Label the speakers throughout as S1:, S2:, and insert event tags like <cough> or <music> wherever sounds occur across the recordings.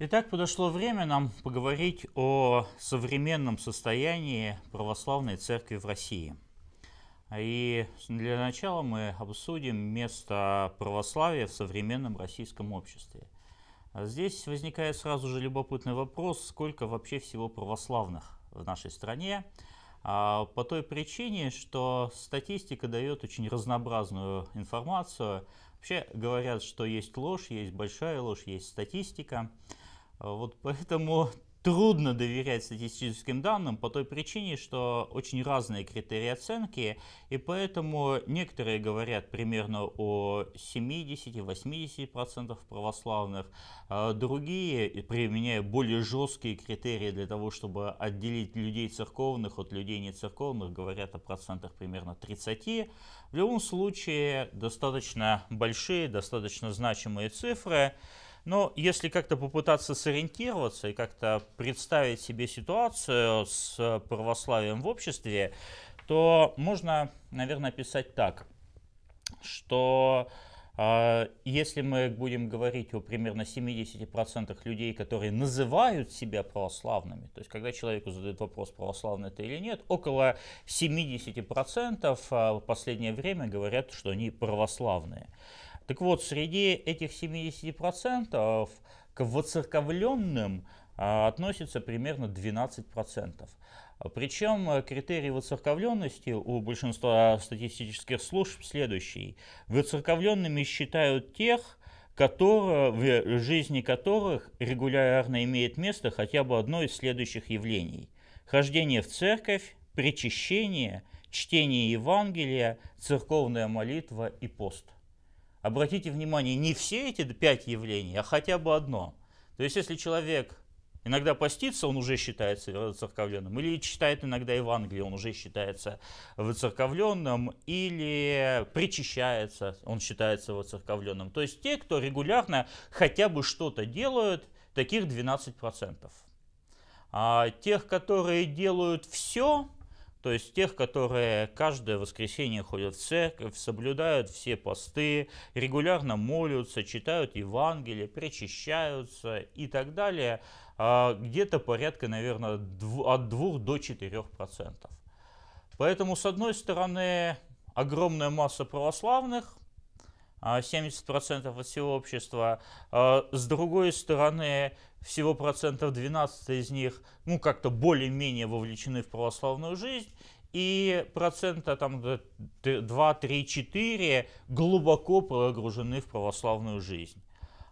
S1: Итак, подошло время нам поговорить о современном состоянии православной церкви в России. И для начала мы обсудим место православия в современном российском обществе. Здесь возникает сразу же любопытный вопрос, сколько вообще всего православных в нашей стране. А, по той причине, что статистика дает очень разнообразную информацию. Вообще говорят, что есть ложь, есть большая ложь, есть статистика. Вот поэтому <laughs> трудно доверять статистическим данным по той причине, что очень разные критерии оценки, и поэтому некоторые говорят примерно о 70-80% православных, а другие, применяя более жесткие критерии для того, чтобы отделить людей церковных от людей нецерковных, говорят о процентах примерно 30. В любом случае, достаточно большие, достаточно значимые цифры. Но если как-то попытаться сориентироваться и как-то представить себе ситуацию с православием в обществе, то можно, наверное, писать так, что а, если мы будем говорить о примерно 70% людей, которые называют себя православными, то есть когда человеку задают вопрос, православный это или нет, около 70% а, в последнее время говорят, что они православные. Так вот, среди этих 70% к воцерковленным а, относится примерно 12%. Причем э, критерий воцерковленности у большинства статистических служб следующий. Воцерковленными считают тех, которые, в жизни которых регулярно имеет место хотя бы одно из следующих явлений. Хождение в церковь, причащение, чтение Евангелия, церковная молитва и пост – обратите внимание, не все эти пять явлений, а хотя бы одно. То есть, если человек Иногда постится, он уже считается выцерковленным, или читает иногда Евангелие, он уже считается выцерковленным, или причащается, он считается выцерковленным. То есть те, кто регулярно хотя бы что-то делают, таких 12%. А тех, которые делают все, то есть тех, которые каждое воскресенье ходят в церковь, соблюдают все посты, регулярно молятся, читают Евангелие, причащаются и так далее, а, где-то порядка, наверное, от 2 до 4%. Поэтому, с одной стороны, огромная масса православных – 70% а, от всего общества. А, с другой стороны, всего процентов 12 из них ну, как-то более-менее вовлечены в православную жизнь. И процента там 2, 3, 4 глубоко погружены в православную жизнь.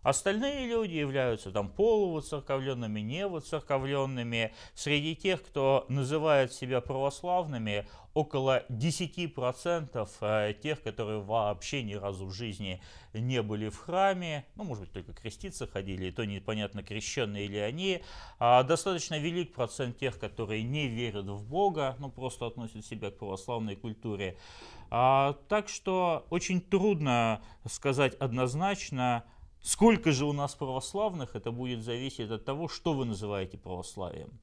S1: Остальные люди являются там полувоцерковленными, невоцерковленными. Среди тех, кто называет себя православными, около 10% э, тех, которые вообще ни разу в жизни не были в храме, ну, может быть, только креститься ходили, и то непонятно, крещенные ли они. А достаточно велик процент тех, которые не верят в Бога, ну, просто относят себя к православной культуре. А, так что очень трудно сказать однозначно, Сколько же у нас православных, это будет зависеть от того, что вы называете православием.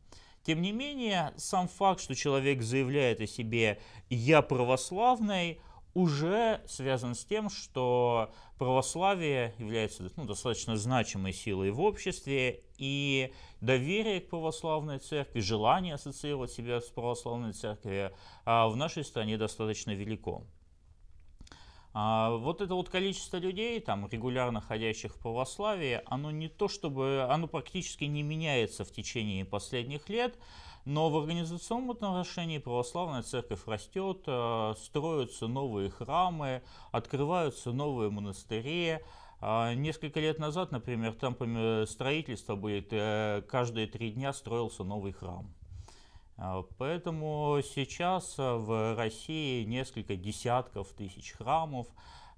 S1: Тем не менее, сам факт, что человек заявляет о себе «я православный», уже связан с тем, что православие является ну, достаточно значимой силой в обществе, и доверие к православной церкви, желание ассоциировать себя с православной церковью а, в нашей стране достаточно велико. А вот это вот количество людей, там, регулярно ходящих в православие, оно не то чтобы, оно практически не меняется в течение последних лет, но в организационном отношении православная церковь растет, э, строятся новые храмы, открываются новые монастыри, а Несколько лет назад, например, темпами строительства будет э, каждые три дня строился новый храм. А, поэтому сейчас э, в России несколько десятков тысяч храмов,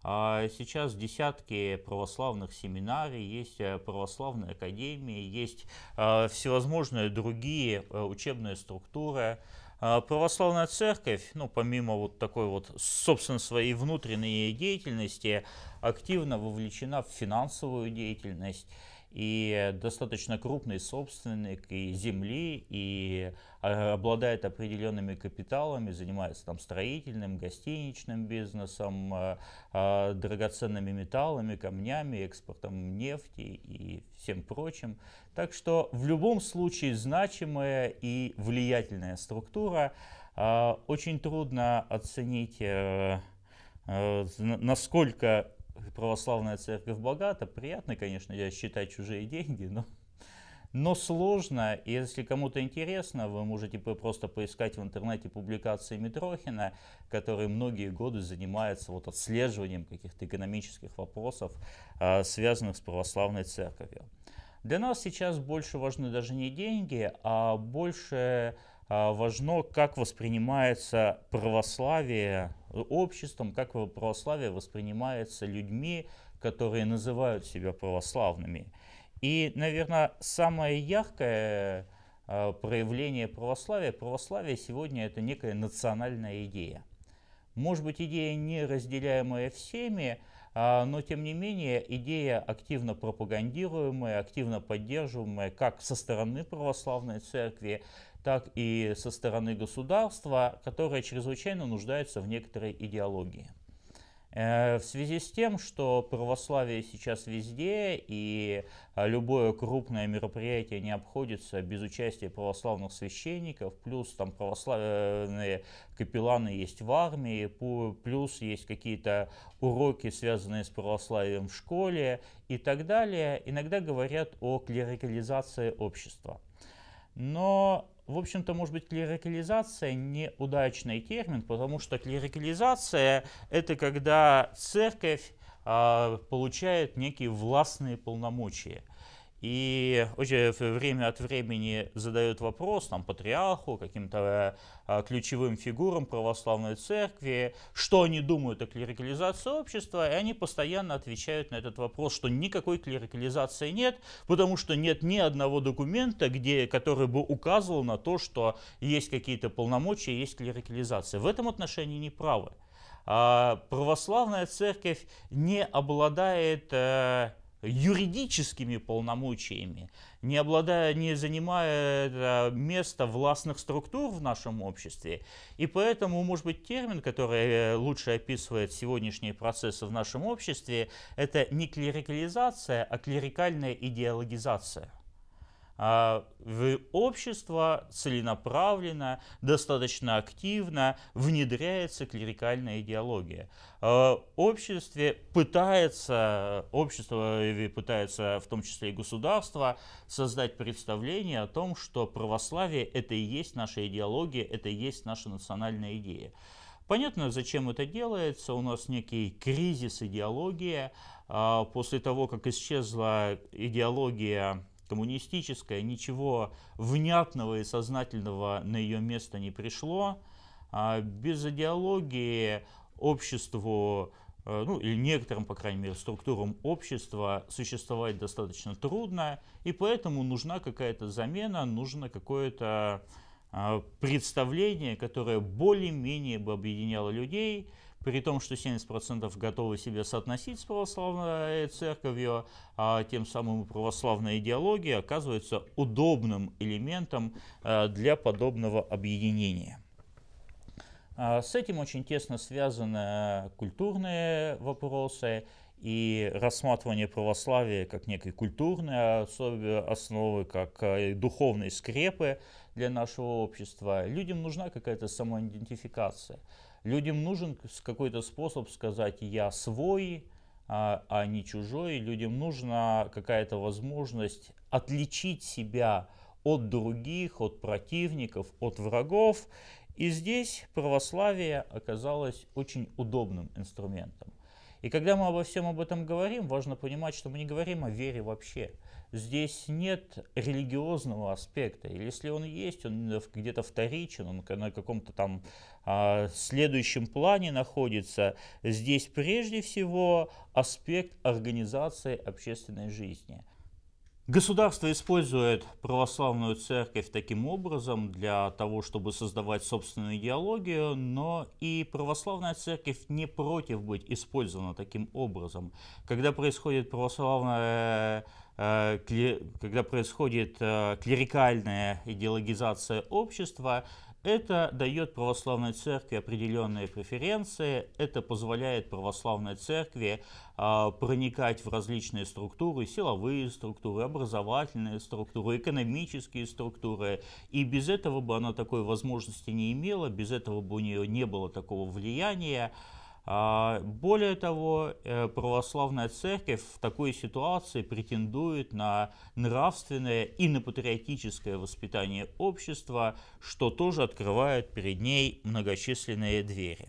S1: а, Сейчас десятки православных семинарий, есть э, православные академии, есть э, всевозможные другие учебные структуры. А, православная церковь, ну, помимо вот такой вот, собственно, своей внутренней деятельности, активно вовлечена в финансовую деятельность и достаточно крупный собственник и земли, и а, обладает определенными капиталами, занимается там строительным, гостиничным бизнесом, а, а, драгоценными металлами, камнями, экспортом нефти и всем прочим. Так что в любом случае значимая и влиятельная структура. Очень трудно оценить э, э, насколько православная церковь богата, приятно, конечно, я считать чужие деньги, но, но сложно. И если кому-то интересно, вы можете просто поискать в интернете публикации Митрохина, который многие годы занимается вот отслеживанием каких-то экономических вопросов, а, связанных с православной церковью. Для нас сейчас больше важны даже не деньги, а больше а, важно, как воспринимается православие э, обществом, как православие воспринимается людьми, которые называют себя православными. И, наверное, самое яркое э, проявление православия, православие сегодня это некая национальная идея. Может быть, идея не разделяемая всеми, а, но тем не менее идея активно пропагандируемая, активно поддерживаемая как со стороны православной церкви, так и со стороны государства, которое чрезвычайно нуждается в некоторой идеологии. Э, в связи с тем, что православие сейчас везде, и э, любое крупное мероприятие не обходится без участия православных священников, плюс там православные капелланы есть в армии, плюс есть какие-то уроки, связанные с православием в школе и так далее, иногда говорят о клерикализации общества. Но в общем-то, может быть, клерикализация неудачный термин, потому что клерикализация – это когда церковь э, получает некие властные полномочия – и очень время от времени задают вопрос там, патриарху, каким-то э, ключевым фигурам православной церкви, что они думают о клерикализации общества, и они постоянно отвечают на этот вопрос, что никакой клерикализации нет, потому что нет ни одного документа, где, который бы указывал на то, что есть какие-то полномочия, есть клерикализация. В этом отношении не правы. А, православная церковь не обладает э, юридическими полномочиями, не, обладая, не занимая э, место властных структур в нашем обществе. И поэтому, может быть, термин, который э, лучше описывает сегодняшние процессы в нашем обществе, это не клерикализация, а клерикальная идеологизация. А, в общество целенаправленно, достаточно активно внедряется клерикальная идеология. В а, обществе пытается, общество пытается в том числе и государство создать представление о том, что православие это и есть наша идеология, это и есть наша национальная идея. Понятно, зачем это делается. У нас некий кризис идеологии. А, после того, как исчезла идеология коммунистическая, ничего внятного и сознательного на ее место не пришло. А без идеологии обществу, э, ну или некоторым, по крайней мере, структурам общества существовать достаточно трудно, и поэтому нужна какая-то замена, нужно какое-то э, представление, которое более-менее бы объединяло людей, при том, что 70% готовы себя соотносить с православной церковью, а тем самым православная идеология оказывается удобным элементом э, для подобного объединения. А, с этим очень тесно связаны культурные вопросы и рассматривание православия как некой культурной основы, как э, духовной скрепы для нашего общества. Людям нужна какая-то самоидентификация. Людям нужен какой-то способ сказать «я свой», а, а, не чужой. Людям нужна какая-то возможность отличить себя от других, от противников, от врагов. И здесь православие оказалось очень удобным инструментом. И когда мы обо всем об этом говорим, важно понимать, что мы не говорим о вере вообще – здесь нет религиозного аспекта. Или если он есть, он где-то вторичен, он на каком-то там а, следующем плане находится. Здесь прежде всего аспект организации общественной жизни. Государство использует православную церковь таким образом для того, чтобы создавать собственную идеологию, но и православная церковь не против быть использована таким образом. Когда происходит православная Э, когда происходит э, клерикальная идеологизация общества, это дает православной церкви определенные преференции, это позволяет православной церкви а, проникать в различные структуры, силовые структуры, образовательные структуры, экономические структуры. И без этого бы она такой возможности не имела, без этого бы у нее не было такого влияния. А, более того, э, православная церковь в такой ситуации претендует на нравственное и на патриотическое воспитание общества, что тоже открывает перед ней многочисленные двери.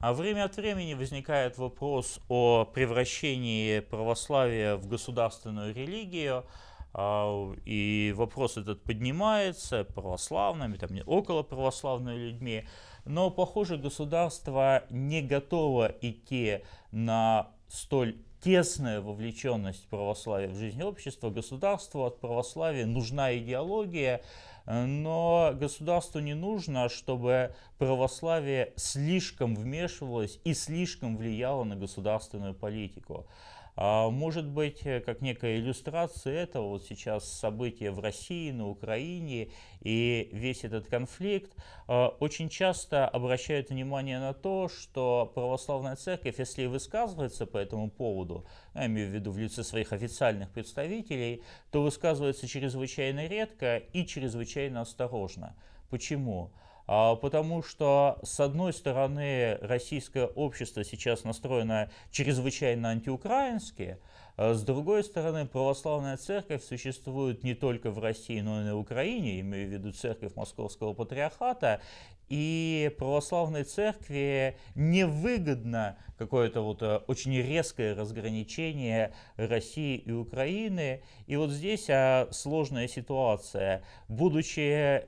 S1: А время от времени возникает вопрос о превращении православия в государственную религию, а, и вопрос этот поднимается православными, там, около православными людьми. Но, похоже, государство не готово идти на столь тесная вовлеченность православия в жизнь общества. Государству от православия нужна идеология, но государству не нужно, чтобы православие слишком вмешивалось и слишком влияло на государственную политику. А, может быть, э, как некая иллюстрация этого, вот сейчас события в России, на Украине и весь этот конфликт, а, очень часто обращают внимание на то, что православная церковь, если и высказывается по этому поводу, ну, я имею в виду в лице своих официальных представителей, то высказывается чрезвычайно редко и чрезвычайно осторожно. Почему? А, потому что, с одной стороны, российское общество сейчас настроено чрезвычайно антиукраински, а с другой стороны, православная церковь существует не только в России, но и на Украине, имею в виду церковь Московского патриархата, и православной церкви невыгодно какое-то вот э, очень резкое разграничение России и Украины. И вот здесь а, сложная ситуация. Будучи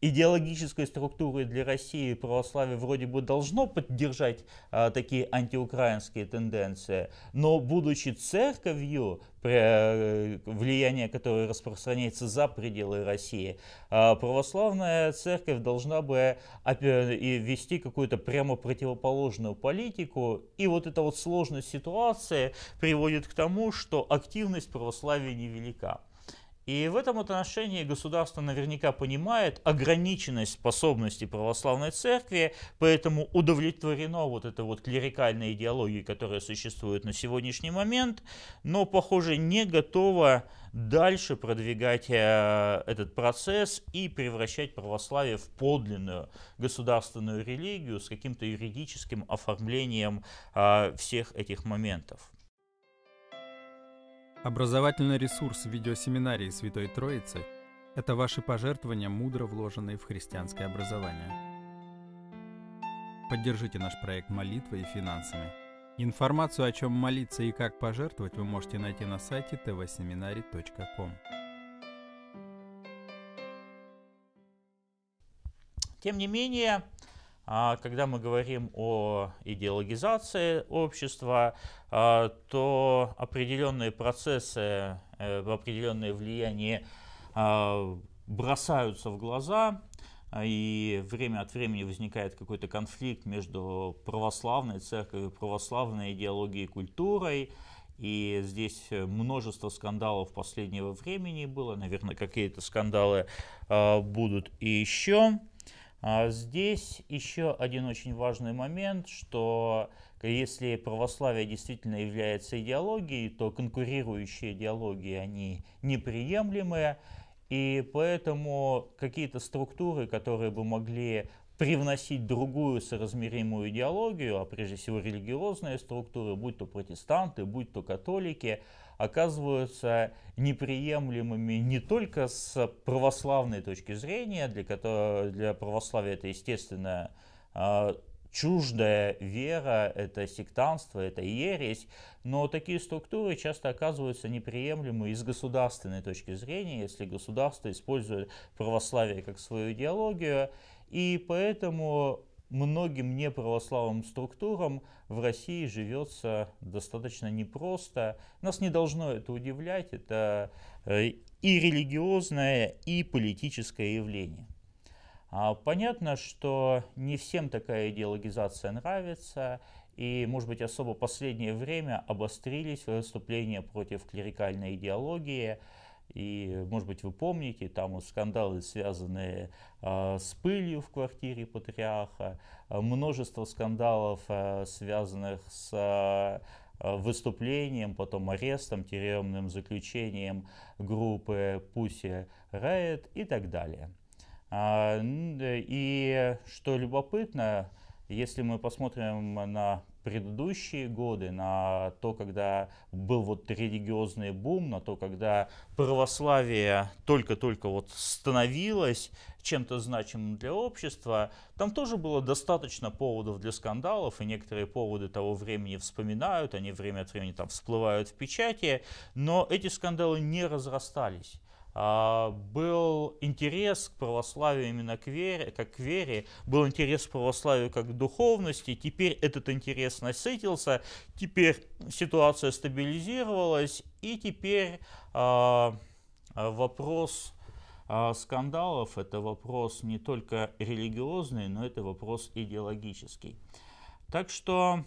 S1: идеологической структурой для России православие вроде бы должно поддержать а, такие антиукраинские тенденции, но будучи церковью, э, влияние которой распространяется за пределы России, а, православная церковь должна бы а, вести какую-то прямо противоположную политику. И вот эта вот сложная ситуация приводит к тому, что активность православия невелика. И в этом отношении государство наверняка понимает ограниченность способностей православной церкви, поэтому удовлетворено вот этой вот клерикальной идеологией, которая существует на сегодняшний момент, но, похоже, не готово дальше продвигать э, этот процесс и превращать православие в подлинную государственную религию с каким-то юридическим оформлением э, всех этих моментов. Образовательный ресурс видеосеминарии Святой Троицы – это ваши пожертвования, мудро вложенные в христианское образование. Поддержите наш проект молитвой и финансами. Информацию, о чем молиться и как пожертвовать, вы можете найти на сайте tvseminary.com. Тем не менее, а когда мы говорим о идеологизации общества, а, то определенные процессы, э, определенные влияния а, бросаются в глаза, и время от времени возникает какой-то конфликт между православной церковью, православной идеологией и культурой. И здесь множество скандалов последнего времени было, наверное, какие-то скандалы будут и еще. А здесь еще один очень важный момент, что если православие действительно является идеологией, то конкурирующие идеологии, они неприемлемые, и поэтому какие-то структуры, которые бы могли привносить другую соразмеримую идеологию, а прежде всего религиозные структуры, будь то протестанты, будь то католики, оказываются неприемлемыми не только с православной точки зрения, для, которого для православия это естественно а, чуждая вера, это сектанство, это ересь, но такие структуры часто оказываются неприемлемы из государственной точки зрения, если государство использует православие как свою идеологию, и поэтому многим неправославным структурам в России живется достаточно непросто. Нас не должно это удивлять, это э, и религиозное, и политическое явление. А, понятно, что не всем такая идеологизация нравится, и, может быть, особо последнее время обострились выступления против клерикальной идеологии, и, может быть, вы помните, там вот скандалы, связанные а, с пылью в квартире патриарха, а, множество скандалов, а, связанных с выступлением, потом арестом, тюремным заключением группы Pussy Riot и так далее. Э, и что любопытно, если мы посмотрим на предыдущие годы, на то, когда был вот религиозный бум, на то, когда православие только-только вот становилось чем-то значимым для общества, там тоже было достаточно поводов для скандалов, и некоторые поводы того времени вспоминают, они время от времени там всплывают в печати, но эти скандалы не разрастались. А, был интерес к православию именно к вере, как к вере, был интерес к православию как к духовности, теперь этот интерес насытился, теперь ситуация стабилизировалась, и теперь а, вопрос а, скандалов – это вопрос не только религиозный, но это вопрос идеологический. Так что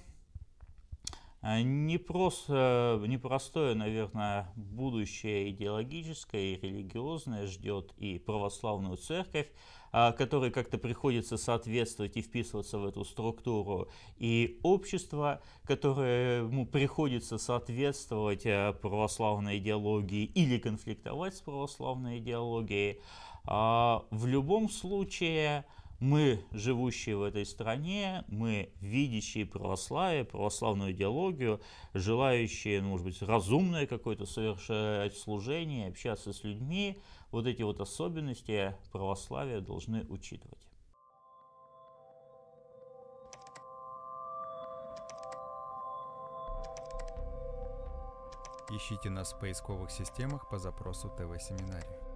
S1: Э, не Непрос, непростое, наверное, будущее идеологическое и религиозное ждет и православную церковь, а, которой как-то приходится соответствовать и вписываться в эту структуру, и общество, которому приходится соответствовать э, православной идеологии или конфликтовать с православной идеологией. А, в любом случае, мы, живущие в этой стране, мы, видящие православие, православную идеологию, желающие, ну, может быть, разумное какое-то совершать служение, общаться с людьми, вот эти вот особенности православия должны учитывать. Ищите нас в поисковых системах по запросу ТВ-семинария.